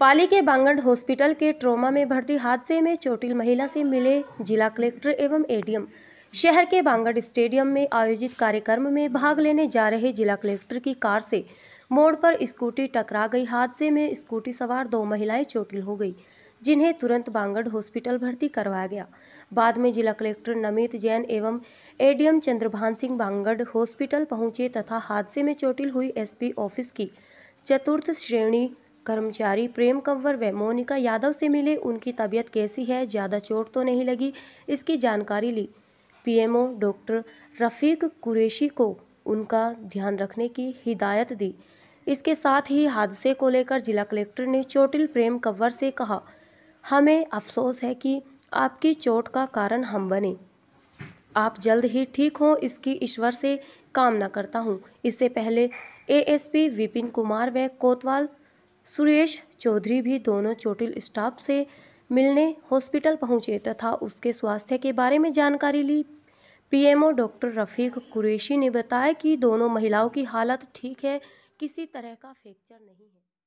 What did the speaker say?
पाली के बांगड़ हॉस्पिटल के ट्रोमा में भर्ती हादसे में चोटिल महिला से मिले जिला कलेक्टर एवं एडीएम शहर के बांगड़ स्टेडियम में आयोजित कार्यक्रम में भाग लेने जा रहे जिला कलेक्टर की कार से मोड़ पर स्कूटी टकरा गई हादसे में स्कूटी सवार दो महिलाएं चोटिल हो गई जिन्हें तुरंत बांगड़ हॉस्पिटल भर्ती करवाया गया बाद में जिला कलेक्टर नमित जैन एवं एडीएम चंद्रभान सिंह बांगड़ हॉस्पिटल पहुंचे तथा हादसे में चोटिल हुई एसपी ऑफिस की चतुर्थ श्रेणी कर्मचारी प्रेम कंवर व मोनिका यादव से मिले उनकी तबीयत कैसी है ज़्यादा चोट तो नहीं लगी इसकी जानकारी ली पीएमओ डॉक्टर रफ़ीक कुरैशी को उनका ध्यान रखने की हिदायत दी इसके साथ ही हादसे को लेकर जिला कलेक्टर ने चोटिल प्रेम कंवर से कहा हमें अफसोस है कि आपकी चोट का कारण हम बने आप जल्द ही ठीक हों इसकी ईश्वर से कामना करता हूं इससे पहले एएसपी विपिन कुमार व कोतवाल सुरेश चौधरी भी दोनों चोटिल स्टाफ से मिलने हॉस्पिटल पहुंचे तथा उसके स्वास्थ्य के बारे में जानकारी ली पीएमओ डॉक्टर रफीक कुरैशी ने बताया कि दोनों महिलाओं की हालत ठीक है किसी तरह का फ्रैक्चर नहीं है